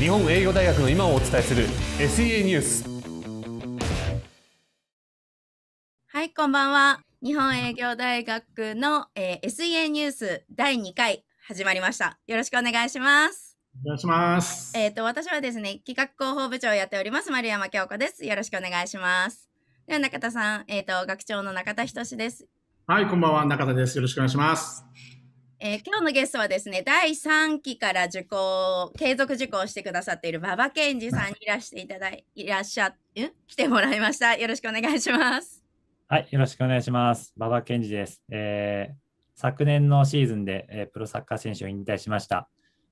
日本営業大学の今をお伝えする SEA ニュースはいこんばんは日本営業大学の、えー、SEA ニュース第2回始まりましたよろしくお願いしますお願いしますえっ、ー、と私はですね企画広報部長をやっております丸山京子ですよろしくお願いしますでは中田さんえっ、ー、と学長の中田仁ですはいこんばんは中田ですよろしくお願いしますえー、今日のゲストはですね、第3期から受講、継続受講してくださっている馬場健二さんにいらしていただい、いらっしゃ、ん来てもらいました。よろしくお願いします。はい、よろしくお願いします。馬場健二です。えー、昨年のシーズンで、えー、プロサッカー選手を引退しました。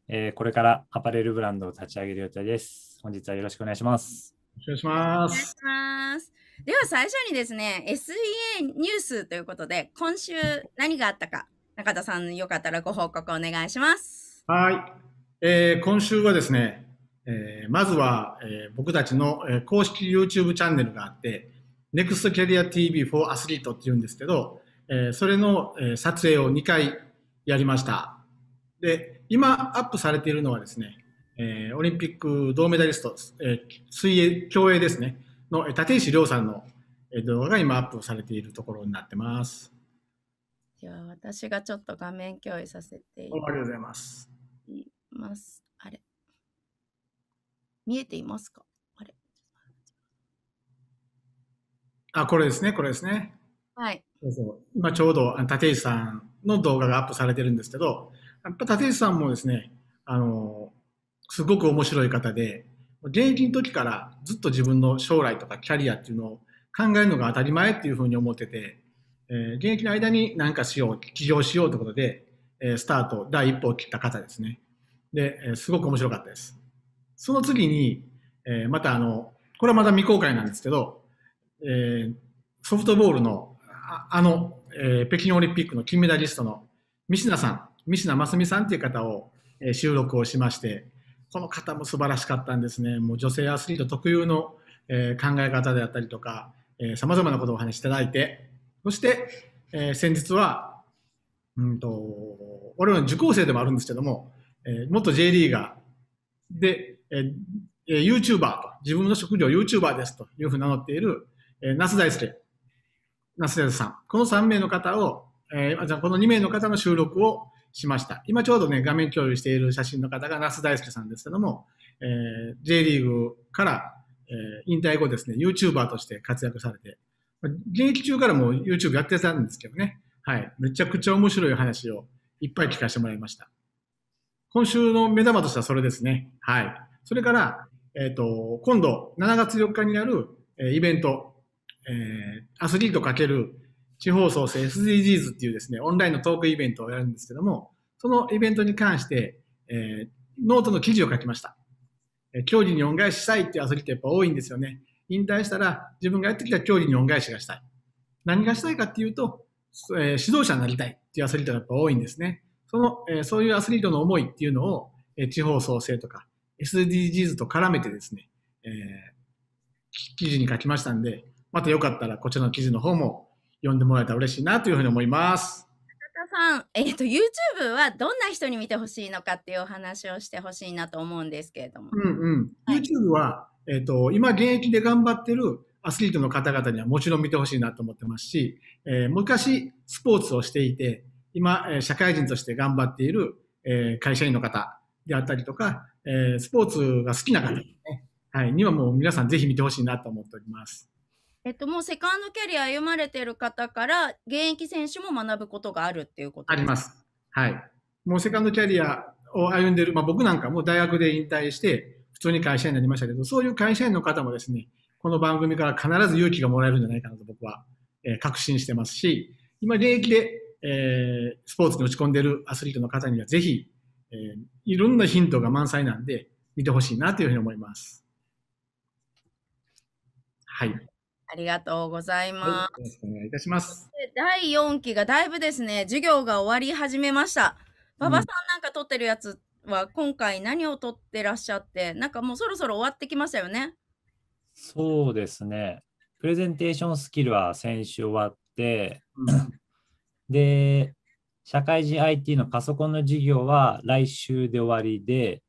えー、これからアパレルブランドを立ち上げる予定です。本日はよろしくお願いします。よろしくます。お願いしますでは最初にですね、SEA ニュースということで、今週何があったか中田さん、よかったらご報告お願いします。はい。えー、今週はですね、えー、まずは、えー、僕たちの、えー、公式 YouTube チャンネルがあって、Next Career TV for Athlete っていうんですけど、えー、それの、えー、撮影を2回やりました。で、今アップされているのはですね、えー、オリンピック銅メダリスト、えー、水泳、競泳ですね、の立石亮さんの動画が今アップされているところになってます。では私がちょっと画面共有させていありがとうございます。ます。あれ見えていますかあれあ、これですね、これですね。はい。そうそう今ちょうど立石さんの動画がアップされてるんですけど、やっぱ立石さんもですね、あの、すごく面白い方で、現役の時からずっと自分の将来とかキャリアっていうのを考えるのが当たり前っていうふうに思ってて、えー、現役の間に何かしよう、起業しようということで、えー、スタート、第一歩を切った方ですね。で、えー、すごく面白かったです。その次に、えー、またあの、これはまだ未公開なんですけど、えー、ソフトボールの、ああの、えー、北京オリンピックの金メダリストの三品さん、三品真澄さんという方を、えー、収録をしまして、この方も素晴らしかったんですね。もう女性アスリート特有の、えー、考え方であったりとか、さまざまなことをお話しいただいて、そして、えー、先日は、うんと、我々の受講生でもあるんですけども、えー、元 J リーガーで、ええー、YouTuber と、自分の職業 YouTuber ですというふうに名乗っている、えー、那須大輔、那須大輔さん。この3名の方を、えー、じゃこの2名の方の収録をしました。今ちょうどね、画面共有している写真の方が那須大輔さんですけども、えー、J リーグから、えー、引退後ですね、YouTuber として活躍されて現役中からも YouTube やってたんですけどね。はい。めちゃくちゃ面白い話をいっぱい聞かせてもらいました。今週の目玉としてはそれですね。はい。それから、えっ、ー、と、今度7月4日にやる、えー、イベント、えー、アスリートかける地方創生 SDGs っていうですね、オンラインのトークイベントをやるんですけども、そのイベントに関して、えー、ノートの記事を書きました。えー、競技に恩返ししたいっていうアスリートやっぱ多いんですよね。引退したら自分がやってきた競技に恩返しがしたい。何がしたいかっていうと、えー、指導者になりたいっていうアスリートがやっぱ多いんですね。その、えー、そういうアスリートの思いっていうのを、えー、地方創生とか SDGs と絡めてですね、えー、記事に書きましたんで、またよかったらこちらの記事の方も読んでもらえたら嬉しいなというふうに思います。さん、えーと、YouTube はどんな人に見てほしいのかっていうお話をしてほしいなと思うんですけれども。うんうん。YouTube は、えっ、ー、と、今現役で頑張ってるアスリートの方々にはもちろん見てほしいなと思ってますし、えー、昔スポーツをしていて、今、え社会人として頑張っている、え会社員の方であったりとか、えスポーツが好きな方、ね、はい、にはもう皆さんぜひ見てほしいなと思っております。えっと、もうセカンドキャリア歩まれてる方から現役選手も学ぶことがあるっていうことあります。はい。もうセカンドキャリアを歩んでる、まあ、僕なんかも大学で引退して、普通に会社員になりましたけど、そういう会社員の方もですね、この番組から必ず勇気がもらえるんじゃないかなと僕は、えー、確信してますし、今現役で、えー、スポーツに打ち込んでいるアスリートの方にはぜひ、えー、いろんなヒントが満載なんで見てほしいなというふうに思います。はい。ありがとうございます。よろしくお願いいたします。第4期がだいぶですね、授業が終わり始めました。馬場さんなんか撮ってるやつは今回何を撮ってらっしゃってなんかもうそろそろ終わってきましたよねそうですねプレゼンテーションスキルは先週終わって、で社会人 IT のパソコンの授業は来週で終わりで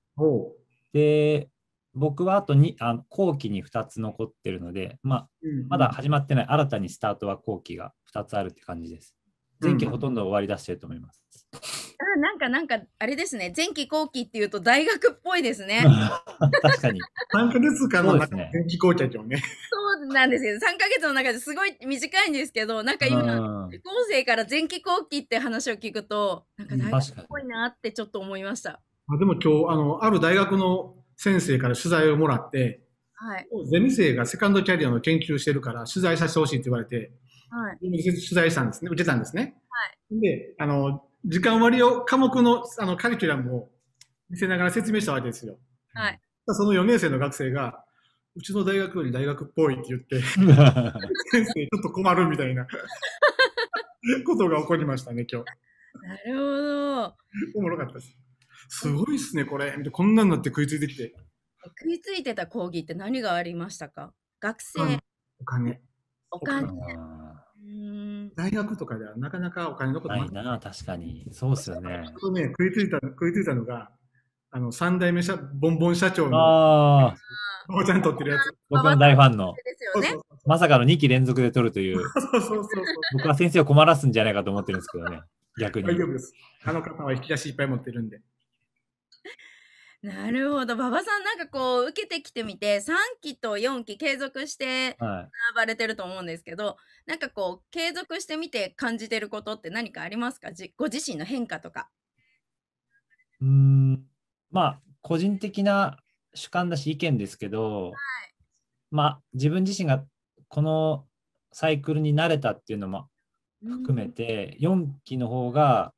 で僕はあとにあの後期に2つ残ってるので、まあ、まだ始まってない新たにスタートは後期が2つあるって感じです。前期ほとんど終わりだしてると思います。うんあなんか、なんか、あれですね、前期後期っていうと大学っぽいですね。確かに。3か月間の中で前期後期だよね。そうなんですけど3か月の中ですごい短いんですけど、なんか今、高講生から前期後期って話を聞くと、なんか大学っぽいなってちょっと思いました。あでも今日、あの、ある大学の先生から取材をもらって、はい、ゼミ生がセカンドキャリアの研究してるから取材させてほしいって言われて、はい、取材したんですね、受けたんですね。はい、で、あの、時間割を科目のあのカリキュラムを見せながら説明したわけですよ。はい、その4年生の学生が、うちの大学より大学っぽいって言って、先生ちょっと困るみたいな ことが起こりましたね、今日。なるほど。おもろかったです。すごいっすね、これ。こんなんなって食いついてきて。食いついてた講義って何がありましたか学生。お金。お金。うん大学とかではなかなかお金のことないな、確かに。そうですよね。ね食いついた、食いついたのが、あの、三代目社、ボンボン社長の、ああ。おちゃん撮ってるやつ。僕の大ファンの。まさかの2期連続で撮るという。そうそうそうそう。僕は先生を困らすんじゃないかと思ってるんですけどね。逆に。大丈夫です。あの方は引き出しいっぱい持ってるんで。なるほど。馬場さん、なんかこう、受けてきてみて、3期と4期継続してはい。学ばれてると思うんですけど、なんかこう、継続してみて感じてることって何かありますかご自身の変化とか。うん、まあ、個人的な主観だし意見ですけど、はい。まあ、自分自身がこのサイクルに慣れたっていうのも含めて、4期の方が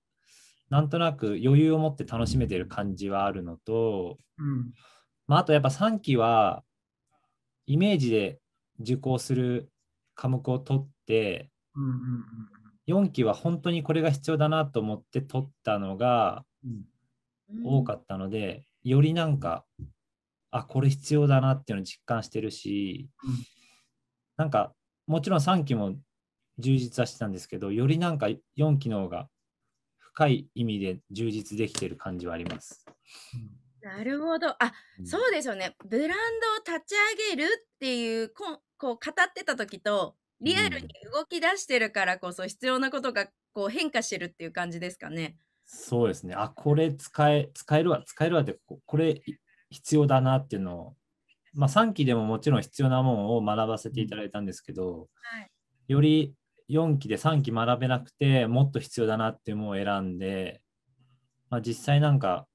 なんとなく余裕を持って楽しめてる感じはあるのと、うんまあ、あとやっぱ3期はイメージで受講する科目を取って、うんうんうん、4期は本当にこれが必要だなと思って取ったのが多かったので、うん、よりなんかあこれ必要だなっていうのを実感してるし、うん、なんかもちろん3期も充実はしてたんですけどよりなんか4期の方が深い意味で充実できてる感じはあります。なるほど。あ、うん、そうですよね。ブランドを立ち上げるっていう、ここう語ってた時と、リアルに動き出してるからこそ必要なことがこう変化してるっていう感じですかね。そうですね。あ、これ使え、使えるわ、使えるわって、これ必要だなっていうのを、まあ、3期でももちろん必要なものを学ばせていただいたんですけど、うんはい、より4期で3期学べなくてもっと必要だなってもう選んで、まあ、実際なんか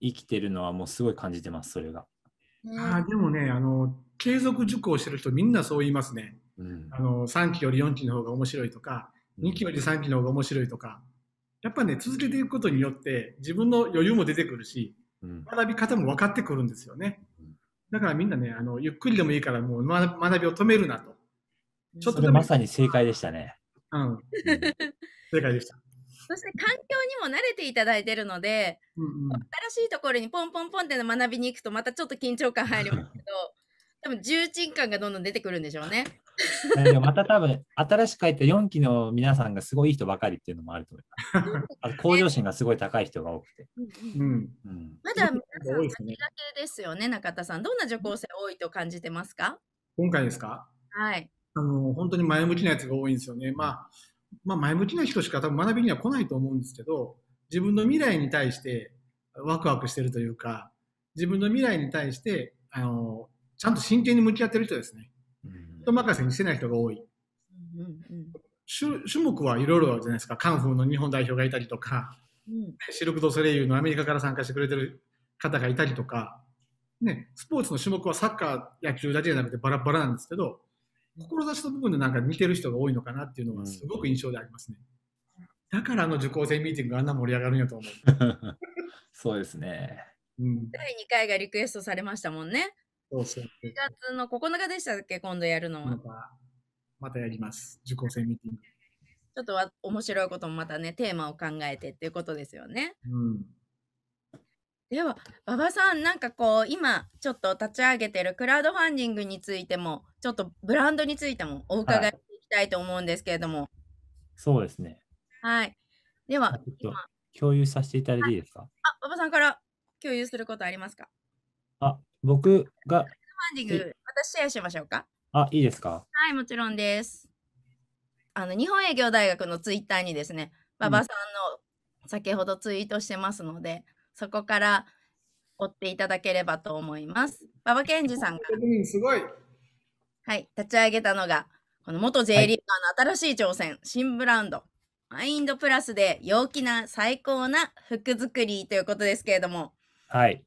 生きてるのはもうすごい感じてますそれが。あでもねあの継続受講してる人みんなそう言いますね、うん、あの3期より4期の方が面白いとか2期より3期の方が面白いとかやっぱね続けていくことによって自分の余裕も出てくるし、うん、学び方も分かってくるんですよねだからみんなねあのゆっくりでもいいからもう学びを止めるなとちょっとまさに正解でしたね。うん。正解でした。そして環境にも慣れていただいてるので、うんうん、新しいところにポンポンポンって学びに行くとまたちょっと緊張感入りますけど 多分重鎮感がどんどん出てくるんでしょうね。また多分新しく入った4期の皆さんがすごいいい人ばかりっていうのもあると思います。あ向上心がすごい高い人が多くて。うん、うん、まだ皆さん先駆けですよね中田さん。どんな受講生多いと感じてますか今回ですかはい。あの、本当に前向きなやつが多いんですよね。まあ、まあ、前向きな人しか多分学びには来ないと思うんですけど、自分の未来に対してワクワクしてるというか、自分の未来に対して、あの、ちゃんと真剣に向き合ってる人ですね。人任せにしてない人が多い。うんうん、種種目はいろいろじゃないですか。カンフーの日本代表がいたりとか、うん、シルク・ド・ソレイユのアメリカから参加してくれてる方がいたりとか、ね、スポーツの種目はサッカー、野球だけじゃなくてバラバラなんですけど、志の部分でなんか似てる人が多いのかなっていうのはすごく印象でありますね。だからあの受講生ミーティングがあんな盛り上がるんやと思う。そうですね。うん、第2回がリクエストされましたもんね。そうそう。4月の9日でしたっけ、今度やるのは。また、またやります。受講生ミーティング。ちょっとは面白いこともまたね、テーマを考えてっていうことですよね。うん。では、馬場さん、なんかこう、今、ちょっと立ち上げてるクラウドファンディングについても、ちょっとブランドについてもお伺いしていきたいと思うんですけれども。はい、そうですね。はい。では、共有させていただいていいですか、はい、あ、馬場さんから共有することありますかあ、僕が。クラウドファンディング、私シェアしましょうか。あ、いいですかはい、もちろんです。あの、日本営業大学のツイッターにですね、馬場さんの先ほどツイートしてますので、そこから追っていただければと思います。馬場健二さんが、すごいはい、立ち上げたのが、この元 J リーガーの新しい挑戦、はい、新ブランド、マインドプラスで陽気な最高な服作りということですけれども、はい。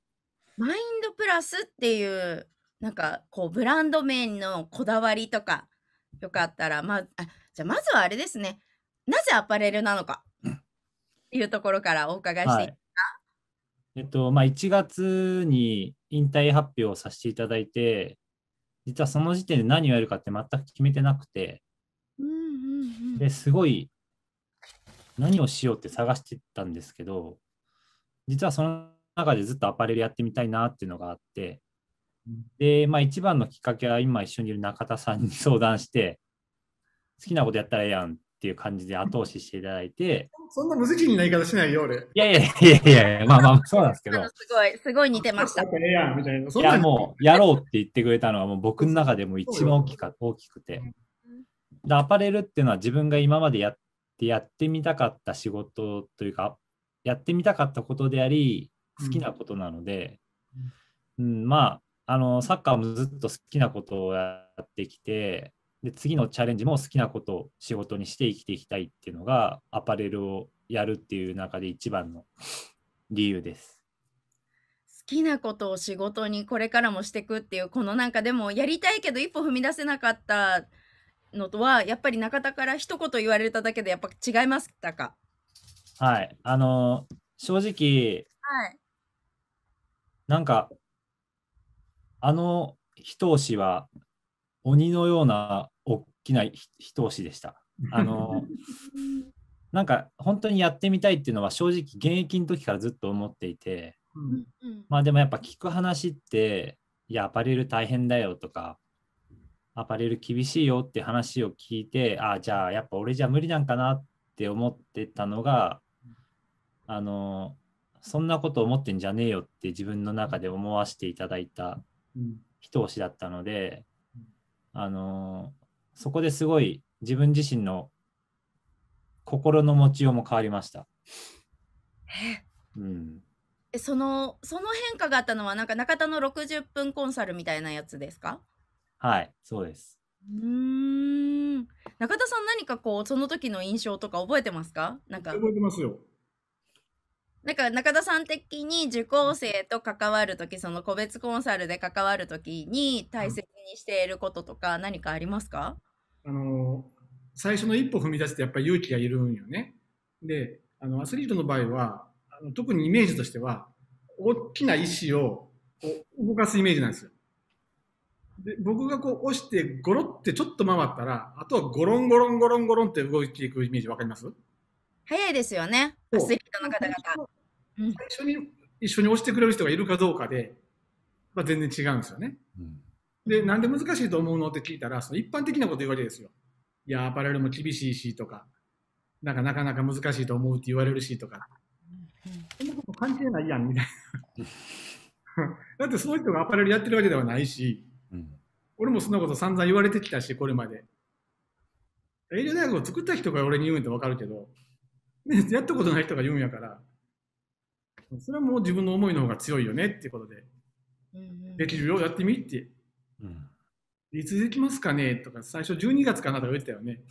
マインドプラスっていう、なんかこう、ブランド面のこだわりとか、よかったら、まあ、じゃあまずはあれですね、なぜアパレルなのか。いうところからお伺いしていきえっと、まあ、1月に引退発表をさせていただいて、実はその時点で何をやるかって全く決めてなくて、うんうんうん、ですごい何をしようって探してたんですけど、実はその中でずっとアパレルやってみたいなっていうのがあって、で、まあ、一番のきっかけは今一緒にいる中田さんに相談して、好きなことやったらええやんっっていう感じで後押ししていただいて。そんな無責任な言い方しないよ、俺。いやいやいやいやまあまあ、そうなんですけど。すごい、すごい似てました。いや、みたいな。いや、もう、やろうって言ってくれたのは、もう僕の中でも一番大きか大きくて。で、アパレルっていうのは自分が今までやってやってみたかった仕事というか、やってみたかったことであり、好きなことなので、うん、うん、まあ、あの、サッカーもずっと好きなことをやってきて、で次のチャレンジも好きなことを仕事にして生きていきたいっていうのがアパレルをやるっていう中で一番の 理由です。好きなことを仕事にこれからもしていくっていうこのなんかでもやりたいけど一歩踏み出せなかったのとはやっぱり中田から一言言われただけでやっぱ違いましたかはいあの正直、はい、なんかあの一押しは鬼のような大きな一押しでした。あのなんか本当にやってみたいっていうのは正直現役の時からずっと思っていて、うん、まあでもやっぱ聞く話っていやアパレル大変だよとかアパレル厳しいよって話を聞いてああじゃあやっぱ俺じゃ無理なんかなって思ってたのがあのそんなこと思ってんじゃねえよって自分の中で思わせていただいた一押しだったので、あのそこですごい自分自身の心の持ちようも変わりました。うん、えそのその変化があったのはなんか中田の60分コンサルみたいなやつですかはいそうです。うん中田さん何かこうその時の印象とか覚えてますかなんか覚えてますよ。なんか中田さん的に受講生と関わる時その個別コンサルで関わる時に大切にしていることとか何かありますかあの最初の一歩踏み出してやっぱり勇気がいるんよね。であのアスリートの場合はあの特にイメージとしては大きな意志を動かすイメージなんですよ。で僕がこう押してゴロってちょっと回ったらあとはゴロンゴロンゴロンゴロンって動いていくイメージ分かります早いですよねアスリートの方々。最初に一緒に押してくれる人がいるかどうかで、まあ、全然違うんですよね。うんで、なんで難しいと思うのって聞いたら、その一般的なこと言うわけですよ。いや、アパレルも厳しいしとか、なんかなかなか難しいと思うって言われるしとか、そんなこと関係ないやんみたいな。だってそういう人がアパレルやってるわけではないし、うん、俺もそんなこと散々言われてきたし、これまで。営業大学を作った人が俺に言うんって分かるけど、ね、やったことない人が言うんやから、それはもう自分の思いの方が強いよねっていうことで、うんうん、できるよ、やってみっていつできますかねとか、最初12月かなとか言ったよね。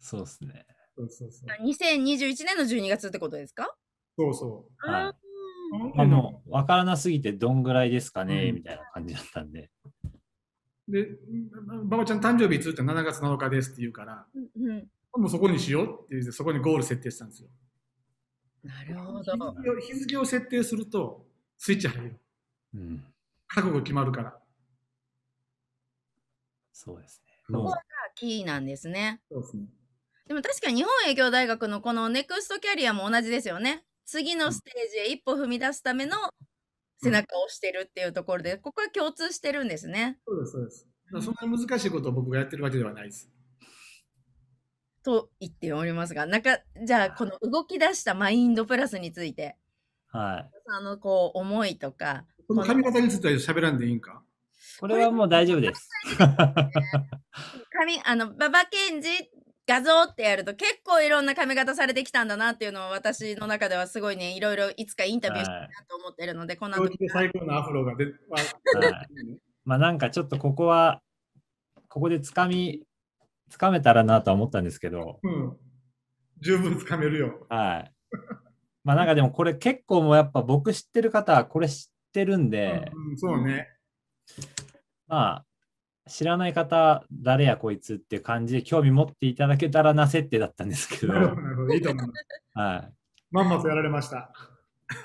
そうですね。そうそうそう。2021年の12月ってことですかそうそう。はい、あもう分からなすぎてどんぐらいですかね、うん、みたいな感じだったんで。で、馬場ちゃん誕生日つって7月7日ですって言うから、うん、うん、もうそこにしようって言って、そこにゴール設定したんですよ。なるほど。日付を設定すると、スイッチ入るうん、覚悟決まるから。そうですね。そこがキーなんですね。そうですね。でも確かに日本営業大学のこのネクストキャリアも同じですよね。次のステージへ一歩踏み出すための背中を押してるっていうところで、ここは共通してるんですね。そうです、そうです。そんな難しいことを僕がやってるわけではないです。と言っておりますが、なんか、じゃあ、この動き出したマインドプラスについて、はい。あの、こう、思いとか。この髪型については喋らんでいいんかこれはもう大丈夫です。髪、あの、馬場健二画像ってやると結構いろんな髪型されてきたんだなっていうのを私の中ではすごいね、いろいろいつかインタビューしたいなと思ってるので、この後。最高のアフロが出まあなんかちょっとここは、ここでつかみ、つかめたらなとは思ったんですけど。うん。十分つかめるよ。はい。まあなんかでもこれ結構もうやっぱ僕知ってる方はこれ知ってるんで。うん、うん、そうね。まあ、知らない方、誰やこいつっていう感じで興味持っていただけたらな設定だったんですけど。なるほど、いいと思います。はい。まんまとやられました。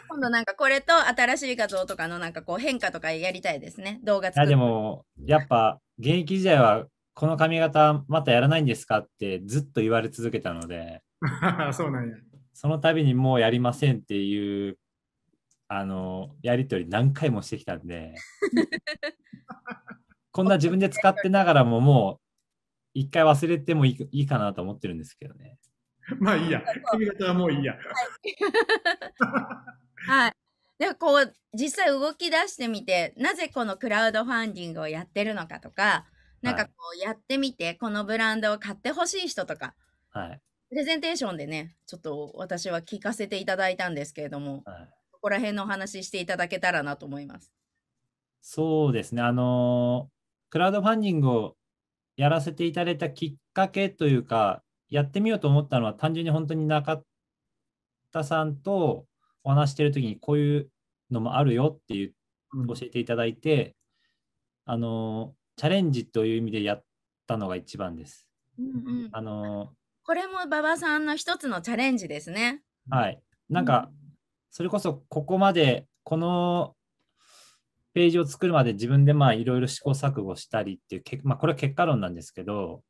今度なんかこれと新しい画像とかのなんかこう変化とかやりたいですね、動画作でも、やっぱ現役時代はこの髪型またやらないんですかってずっと言われ続けたので、そうなんや。その度にもうやりませんっていう、あの、やり取り何回もしてきたんで、こんな自分で使ってながらももう一回忘れてもいいかなと思ってるんですけどね。まあいいや。髪型はもういいや。はい。でこう実際動き出してみてなぜこのクラウドファンディングをやってるのかとかなんかこうやってみて、はい、このブランドを買ってほしい人とか、はい、プレゼンテーションでねちょっと私は聞かせていただいたんですけれども、はい、ここら辺のお話していただけたらなと思います。そうですねあのクラウドファンディングをやらせていただいたきっかけというか、やってみようと思ったのは単純に本当に中田さんとお話してる時にこういうのもあるよっていう教えていただいて、うん、あのチャレンジという意味でやったのが一番です。うんうん、あのこれも馬場さんの一つのチャレンジですね。はい。なんか、それこそここまでこのページを作るまで自分でまあいろいろ試行錯誤したりっていう、まあ、これは結果論なんですけど、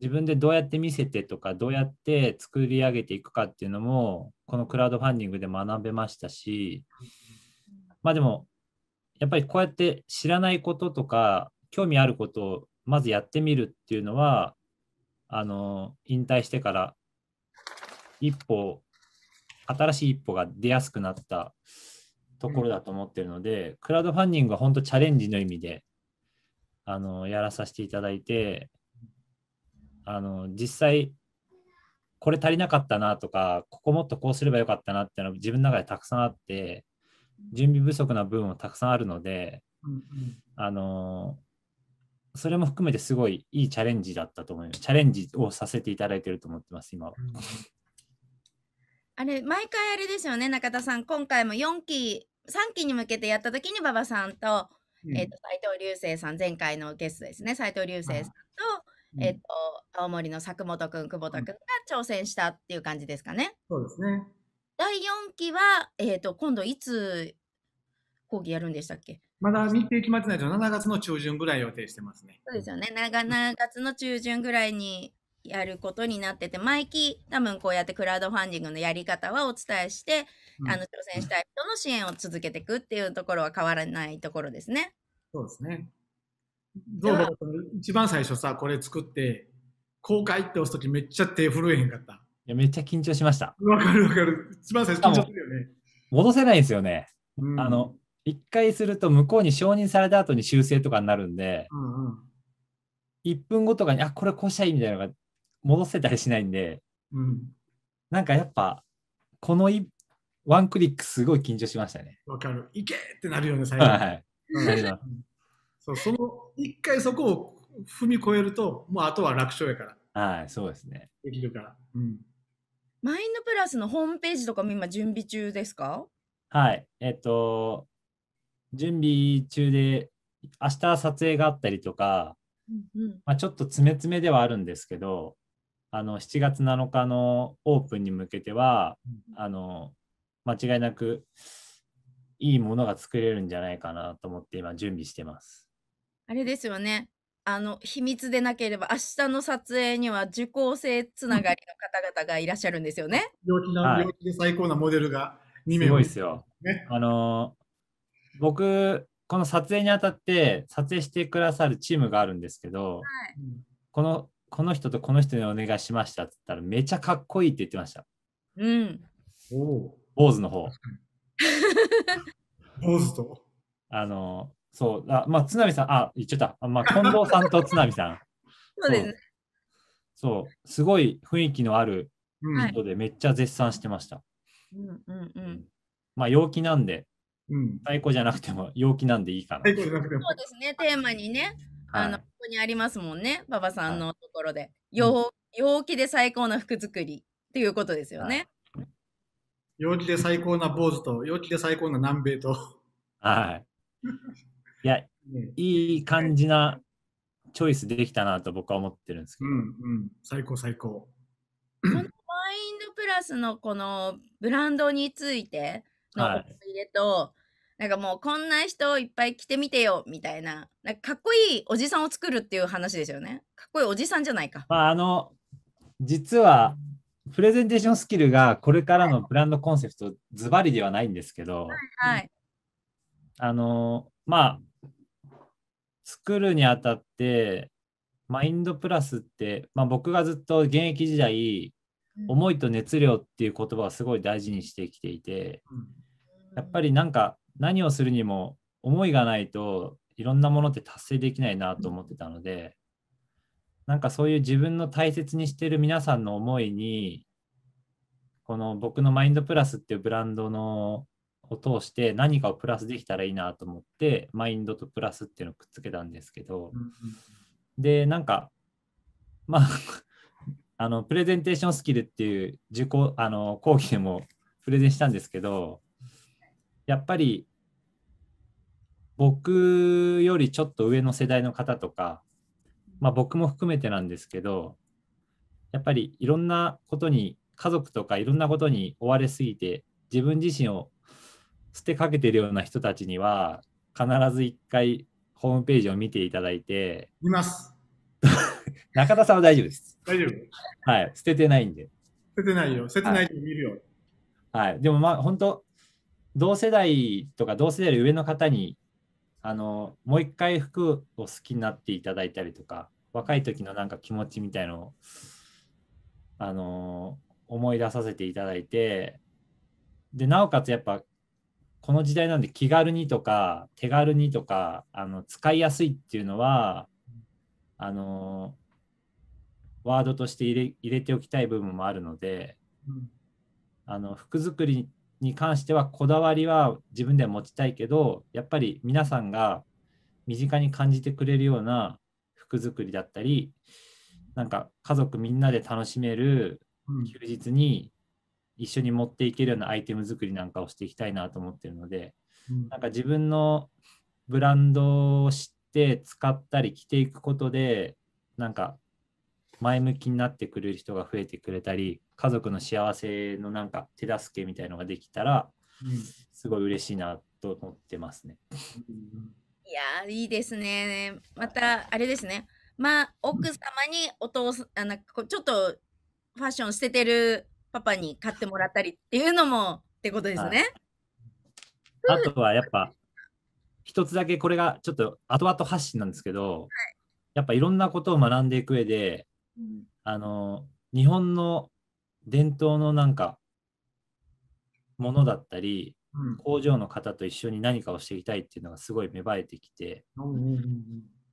自分でどうやって見せてとか、どうやって作り上げていくかっていうのも、このクラウドファンディングで学べましたし、まあでも、やっぱりこうやって知らないこととか、興味あることをまずやってみるっていうのは、あの、引退してから一歩、新しい一歩が出やすくなったところだと思ってるので、うん、クラウドファンディングは本当チャレンジの意味であのやらさせていただいてあの実際これ足りなかったなとかここもっとこうすればよかったなっていうのは自分の中でたくさんあって準備不足な部分もたくさんあるので、うんうん、あのそれも含めてすごいいいチャレンジだったと思います。チャレンジをさせていただいてると思ってます、今は。あれ、毎回あれですよね、中田さん。今回も4期3期に向けてやった時に馬場さんと,、えーと、と藤流星さん前回のゲストですね斎藤流星さんと,、えーと、青森の佐久本君久保田君が挑戦したっていう感じですかね。そうですね第4期は、えーと、と今度いつ講義やるんでしたっけまだ日程決まってないけど、7月の中旬ぐらい予定してますね。そうですよね。7月の中旬ぐらいにやることになってて、毎期多分こうやってクラウドファンディングのやり方はお伝えして、うん、あの挑戦したい人の支援を続けていくっていうところは変わらないところですね。そうですね。どうだ一番最初さ、これ作って、公開って押すときめっちゃ手震えへんかった。いや、めっちゃ緊張しました。わかるわかる。一番最初緊張するよね。戻せないんですよね。うん、あの、一回すると向こうに承認された後に修正とかになるんで、うんうん、1分後とかに、あ、これこうしたらいいみたいなのが戻せたりしないんで、うん、なんかやっぱ、このいワンクリックすごい緊張しましたね。わかる。いけってなるよね、最後。はい、うん、そうその一回そこを踏み越えると、もうあとは楽勝やから。はい、そうですね。できるから。うん、マインドプラスのホームページとかも今準備中ですかはい。えっ、ー、と、準備中で、明日撮影があったりとか、うんうん、まあ、ちょっと詰め詰めではあるんですけど、あの7月7日のオープンに向けては、あの間違いなくいいものが作れるんじゃないかなと思って今準備してます。あれですよね。あの秘密でなければ明日の撮影には受講生つながりの方々がいらっしゃるんですよね。病気の病気で最高なモデルが2名、はい、すごいですよ。ね、あの僕この撮影にあたって撮影してくださるチームがあるんですけど、はい、このこの人とこの人にお願いしましたって言ったら、めちゃかっこいいって言ってました。うん。お坊主の方。坊主と。あの、そう、あまあ、津波さん、あ、言っちゃった。まあ、近藤さんと津波さん。そうですそう、すごい雰囲気のある人で、めっちゃ絶賛してました。うんうんうん。まあ、陽気なんで、うん、太鼓じゃなくても陽気なんでいいかな。そうですね、テーマにね、あの、はい、当にありますもんね、馬場さんのところで。陽陽気で最高な服作りっていうことですよね。陽気で最高な坊主と、陽気で最高な南米と。はい。いや、いい感じなチョイスできたなと僕は思ってるんですけど。うんうん、最高最高。この マインドプラスのこのブランドについての思い入れと、はいなんかもうこんな人いっぱい来てみてよみたいな、なんかかっこいいおじさんを作るっていう話ですよね。かっこいいおじさんじゃないか。まあ、あの、実はプレゼンテーションスキルがこれからのブランドコンセプトズバリではないんですけど、はいはい、あの、まあ、作るにあたって、マインドプラスって、まあ、僕がずっと現役時代、思いと熱量っていう言葉をすごい大事にしてきていて、やっぱりなんか何をするにも思いがないといろんなものって達成できないなと思ってたので、なんかそういう自分の大切にしてる皆さんの思いに、この僕のマインドプラスっていうブランドのを通して何かをプラスできたらいいなと思って、マインドとプラスっていうのをくっつけたんですけど、で、なんか、まああの、プレゼンテーションスキルっていう受講、あの、講義でもプレゼンしたんですけど、やっぱり僕よりちょっと上の世代の方とか、まあ、僕も含めてなんですけどやっぱりいろんなことに家族とかいろんなことに追われすぎて自分自身を捨てかけてるような人たちには必ず一回ホームページを見ていただいています 中田さんは大丈夫です大丈夫はい捨ててないんで捨ててないよ捨ててないるよ、はい、はい、でもまあ本当同世代とか同世代より上の方にあのもう一回服を好きになっていただいたりとか若い時のなんか気持ちみたいのをあの思い出させていただいてでなおかつやっぱこの時代なんで気軽にとか手軽にとかあの使いやすいっていうのはあのワードとして入れておきたい部分もあるので、うん、あの服作りに関してはこだわりは自分では持ちたいけどやっぱり皆さんが身近に感じてくれるような服作りだったりなんか家族みんなで楽しめる休日に一緒に持っていけるようなアイテム作りなんかをしていきたいなと思ってるので、うん、なんか自分のブランドを知って使ったり着ていくことでなんか前向きになってくれる人が増えてくれたり家族の幸せのなんか手助けみたいのができたら、うん、すごい嬉しいなと思ってますね。いやいいですね。またあれですね。まあ奥様にお父さんあのちょっとファッション捨ててるパパに買ってもらったりっていうのもってことですね。あとはやっぱ一つだけこれがちょっと後々発信なんですけど、はい、やっぱいろんなことを学んでいく上であの日本の伝統のなんかものだったり、うん、工場の方と一緒に何かをしていきたいっていうのがすごい芽生えてきて、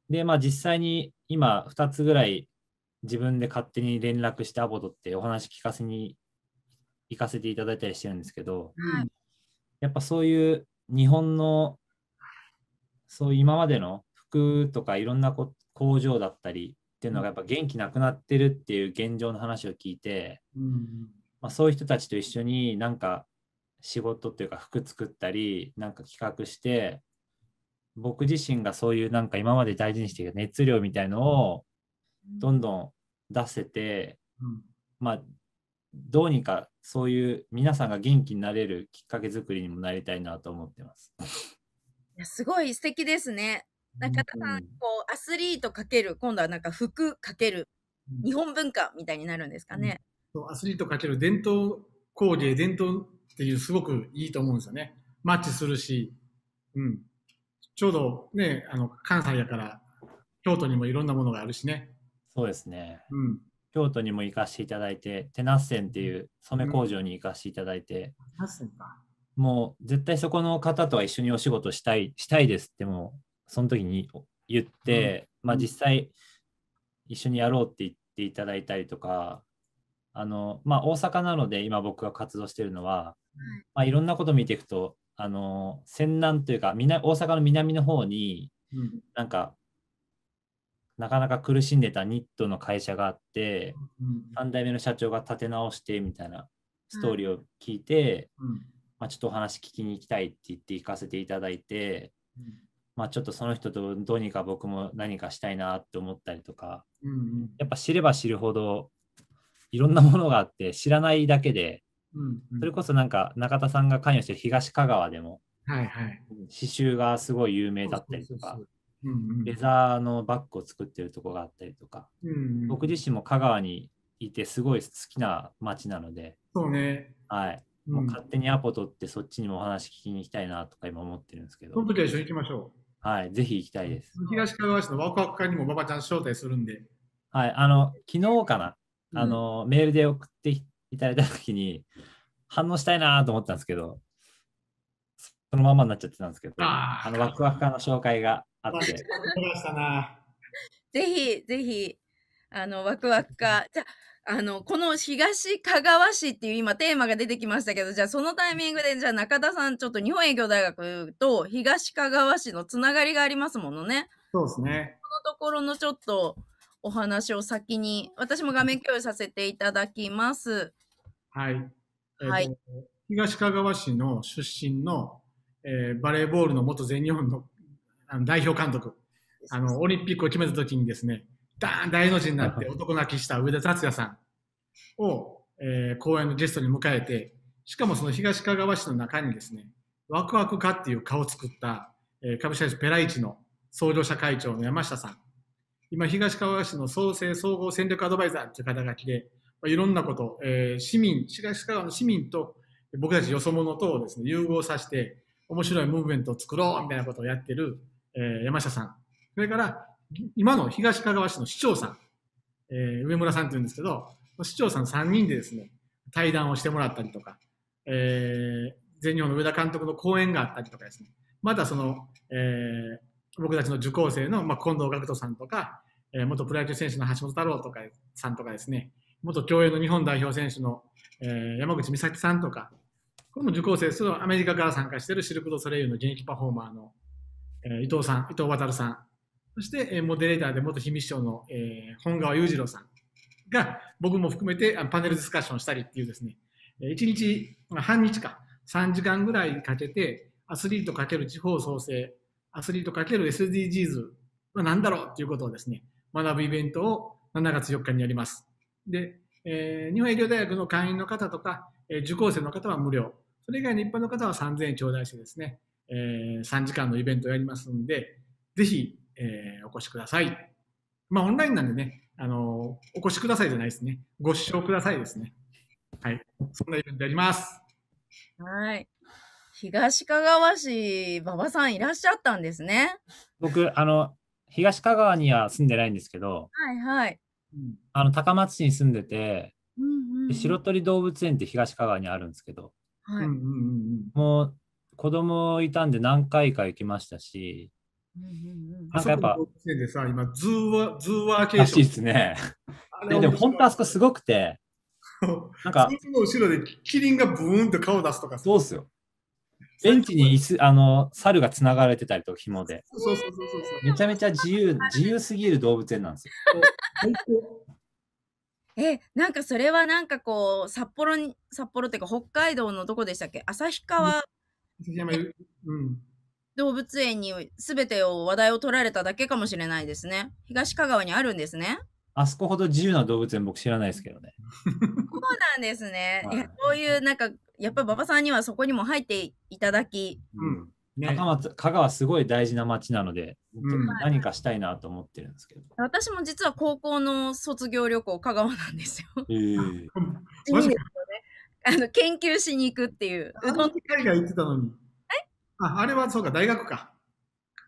でまあ実際に今2つぐらい自分で勝手に連絡してアボドってお話聞かせに行かせていただいたりしてるんですけど、うん、やっぱそういう日本のそう今までの服とかいろんな工場だったりっていうのがやっぱ元気なくなってるっていう現状の話を聞いて、うんまあ、そういう人たちと一緒になんか仕事っていうか服作ったりなんか企画して僕自身がそういうなんか今まで大事にしてきた熱量みたいのをどんどん出せて、うん、まあどうにかそういう皆さんが元気になれるきっかけ作りにもなりたいなと思ってます。いやすごい素敵ですね。中田さん、こう、アスリートかける、今度はなんか服かける、日本文化みたいになるんですかね。うん、アスリートかける伝統工芸、伝統っていうすごくいいと思うんですよね。マッチするし、うん。ちょうどね、あの、関西やから、京都にもいろんなものがあるしね。そうですね。うん。京都にも行かせていただいて、テナッセンっていう染め工場に行かせていただいて、うん、もう絶対そこの方とは一緒にお仕事したい、したいですってもその時に言って、うん、まあ、実際一緒にやろうって言っていただいたりとかあの、まあ、大阪なので今僕が活動してるのは、まあ、いろんなこと見ていくとあの泉南というか大阪の南の方に、なんかなかなか苦しんでたニットの会社があって、3代目の社長が立て直してみたいなストーリーを聞いて、まあ、ちょっとお話聞きに行きたいって言って行かせていただいて、まあ、ちょっとその人とどうにか僕も何かしたいなって思ったりとか、うんうん、やっぱ知れば知るほどいろんなものがあって知らないだけで、うんうん、それこそなんか中田さんが関与してる東香川でも、はいはい、刺繍がすごい有名だったりとか。レザーのバッグを作ってるとこがあったりとか、うんうん、僕自身も香川にいてすごい好きな街なのでそうねはいもう勝手にアポ取ってそっちにもお話聞きに行きたいなとか今思ってるんですけど、その時は一緒に行きましょうはい、ぜひ行きたいです。東かがわ市のワクワク会にも馬場ちゃん招待するんで。はい、あの、昨日かな、うん、あの、メールで送っていただいたときに、反応したいなと思ったんですけど、そのままになっちゃってたんですけど、あの、ワクワク会の紹介があって。ぜひ、ぜひ、あの、ワクワクか。じゃあの、この東かがわ市っていう今テーマが出てきましたけど、じゃあそのタイミングで、じゃあ中田さん、ちょっと日本営業大学と東かがわ市のつながりがありますものね。そうですね。このところのちょっとお話を先に、私も画面共有させていただきます。はい。えー、はい。東かがわ市の出身の、えー、バレーボールの元全日本の代表監督、あの、オリンピックを決めた時にですね、ダーン大の字になって男泣きした上田達也さんを、えー、公演のゲストに迎えて、しかもその東かがわ市の中にですね、ワクワクかっていう顔を作った、えー、株式会社ペライチの創業者会長の山下さん。今、東かがわ市の創生総合戦略アドバイザーという肩書きで、まあ、いろんなこと、えー、市民、東かがわの市民と僕たちよそ者とをですね、融合させて、面白いムーブメントを作ろうみたいなことをやってる、えー、山下さん。それから、今の東かがわ市の市長さん、えー、上村さんっていうんですけど、市長さん3人でですね、対談をしてもらったりとか、えー、全日本の上田監督の講演があったりとかですね、またその、えー、僕たちの受講生の、まあ、近藤学人さんとか、えー、元プロ野球選手の橋本太郎とかさんとかですね、元競泳の日本代表選手の、えー、山口美咲さんとか、これも受講生ですアメリカから参加しているシルク・ド・ソレイユの現役パフォーマーの、えー、伊藤さん、伊藤渉さん、そして、えモデレーターで元秘密省の、え本川裕次郎さんが、僕も含めてパネルディスカッションしたりっていうですね、1日、半日か、3時間ぐらいかけて、アスリート×地方創生、アスリート ×SDGs は何だろうということをですね、学ぶイベントを7月4日にやります。で、えー、日本医療大学の会員の方とか、えー、受講生の方は無料。それ以外の一般の方は3000円頂戴してですね、えー、3時間のイベントをやりますので、ぜひえー、お越しください。まあ、オンラインなんでね、あのお越しくださいじゃないですね。ご視聴くださいですね。はい。そんなイベントやります。はい。東かがわ市、馬場さんいらっしゃったんですね。僕、あの、東かがわには住んでないんですけど、はいはい。あの、高松市に住んでて、うんうん、白鳥動物園って東かがわにあるんですけど、はい、もう子供いたんで何回か行きましたし、なんかやっぱ。でさ、今、ズーワ、ズーワーケーション。らしいですね。でも、本当あそこすごくて、なんか。の後ろでキリンがブーンと顔出すとか。そうっすよ。ベンチに椅子、あの、猿が繋がれてたりと、紐で。そうそうそうそうそう。めちゃめちゃ自由、自由すぎる動物園なんですよ。え、なんかそれはなんかこう、札幌に、札幌っていうか北海道のどこでしたっけ旭川。うん。動物園に全てを話題を取られただけかもしれないですね。東香川にあるんですね。あそこほど自由な動物園僕知らないですけどね。そうなんですね。はい、ういうなんかやっぱ馬場さんにはそこにも入っていただき、うんね、香川すごい大事な町なので、何かしたいなと思ってるんですけど、私も実は高校の卒業旅行香川なんですよ。えー、い いですよね。あの研究しに行くっていう。うどん海外行ってたのに。あ、あれはそうか、大学か。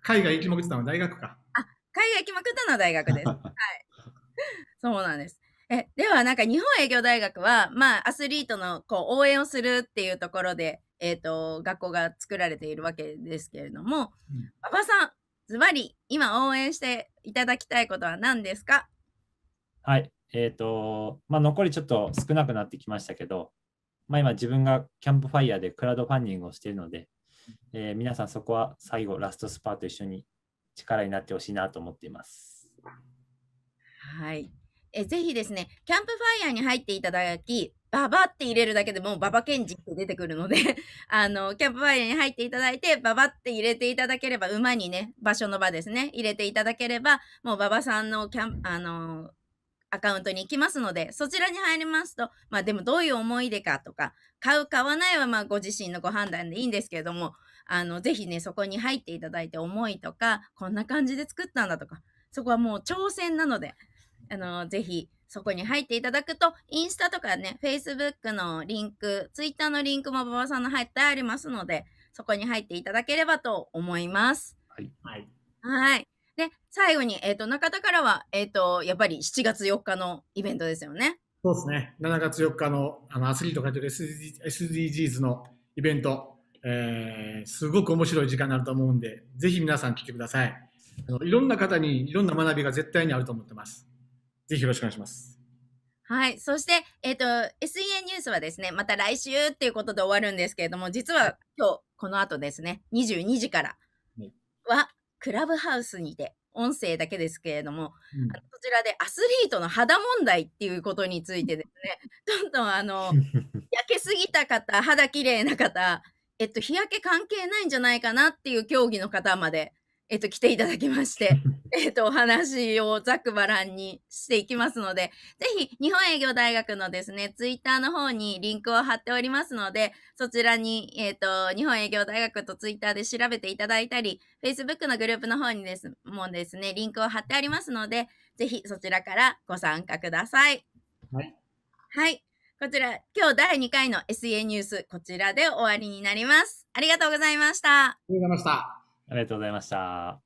海外行きまくってたのは大学か。あ、海外行きまくったのは大学です。はい。そうなんです。え、ではなんか日本営業大学は、まあアスリートのこう応援をするっていうところで、えっ、ー、と、学校が作られているわけですけれども、馬、う、場、ん、さん、ズバリ今応援していただきたいことは何ですかはい、えっ、ー、と、まあ残りちょっと少なくなってきましたけど、まあ今自分がキャンプファイヤーでクラウドファンディングをしているので、えー、皆さんそこは最後、ラストスパーと一緒に力になってほしいなと思っています。はい。えぜひですね、キャンプファイヤーに入っていただき、ババって入れるだけでもうババケンジって出てくるので あの、キャンプファイヤーに入っていただいて、ババって入れていただければ、馬にね、場所の場ですね、入れていただければ、もう馬場さんのキャン、あのーアカウントに行きますので、そちらに入りますと、まあでもどういう思い出かとか、買う、買わないはまあご自身のご判断でいいんですけれども、あの、ぜひね、そこに入っていただいて思いとか、こんな感じで作ったんだとか、そこはもう挑戦なので、あの、ぜひそこに入っていただくと、インスタとかね、Facebook のリンク、Twitter のリンクも馬場さんの入ってありますので、そこに入っていただければと思います。はい。はい。はいで、最後に、えっ、ー、と、中田からは、えっ、ー、と、やっぱり7月4日のイベントですよね。そうですね。7月4日の、あの、アスリートがやる SDGs のイベント、えー、すごく面白い時間になると思うんで、ぜひ皆さん来てください。あのいろんな方にいろんな学びが絶対にあると思ってます。ぜひよろしくお願いします。はい。そして、えっ、ー、と、SEN ニュースはですね、また来週っていうことで終わるんですけれども、実は今日、この後ですね、22時からは、クラブハウスにて、音声だけですけれども、うん、こちらでアスリートの肌問題っていうことについてですね、どんどんあの、焼けすぎた方、肌綺麗な方、えっと、日焼け関係ないんじゃないかなっていう競技の方まで、えっと、来ていただきまして、えっと、お話をざくばらんにしていきますので、ぜひ、日本営業大学のですね、ツイッターの方にリンクを貼っておりますので、そちらに、えっと、日本営業大学とツイッターで調べていただいたり、Facebook のグループの方にです、もうですね、リンクを貼ってありますので、ぜひそちらからご参加ください。はい。はい。こちら、今日第2回の SE ニュース、こちらで終わりになります。ありがとうございました。ありがとうございました。ありがとうございました。